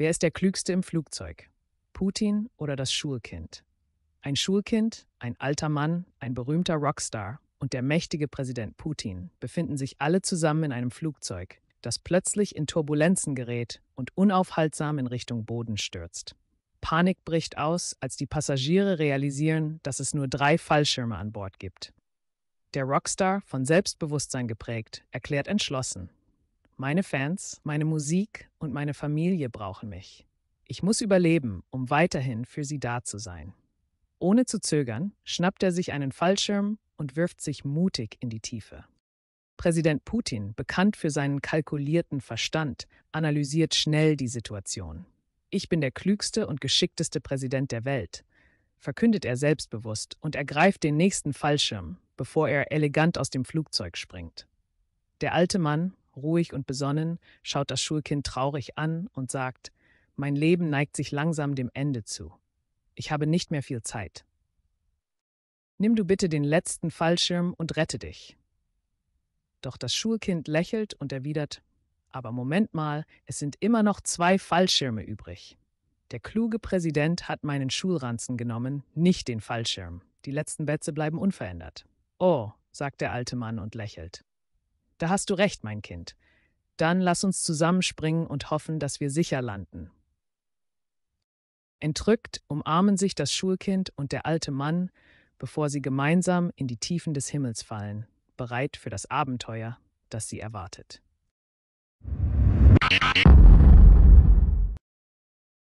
Wer ist der Klügste im Flugzeug? Putin oder das Schulkind? Ein Schulkind, ein alter Mann, ein berühmter Rockstar und der mächtige Präsident Putin befinden sich alle zusammen in einem Flugzeug, das plötzlich in Turbulenzen gerät und unaufhaltsam in Richtung Boden stürzt. Panik bricht aus, als die Passagiere realisieren, dass es nur drei Fallschirme an Bord gibt. Der Rockstar, von Selbstbewusstsein geprägt, erklärt entschlossen, meine Fans, meine Musik und meine Familie brauchen mich. Ich muss überleben, um weiterhin für sie da zu sein. Ohne zu zögern, schnappt er sich einen Fallschirm und wirft sich mutig in die Tiefe. Präsident Putin, bekannt für seinen kalkulierten Verstand, analysiert schnell die Situation. Ich bin der klügste und geschickteste Präsident der Welt, verkündet er selbstbewusst und ergreift den nächsten Fallschirm, bevor er elegant aus dem Flugzeug springt. Der alte Mann, ruhig und besonnen, schaut das Schulkind traurig an und sagt, mein Leben neigt sich langsam dem Ende zu. Ich habe nicht mehr viel Zeit. Nimm du bitte den letzten Fallschirm und rette dich. Doch das Schulkind lächelt und erwidert, aber Moment mal, es sind immer noch zwei Fallschirme übrig. Der kluge Präsident hat meinen Schulranzen genommen, nicht den Fallschirm. Die letzten Plätze bleiben unverändert. Oh, sagt der alte Mann und lächelt. Da hast du recht, mein Kind. Dann lass uns zusammenspringen und hoffen, dass wir sicher landen. Entrückt umarmen sich das Schulkind und der alte Mann, bevor sie gemeinsam in die Tiefen des Himmels fallen, bereit für das Abenteuer, das sie erwartet.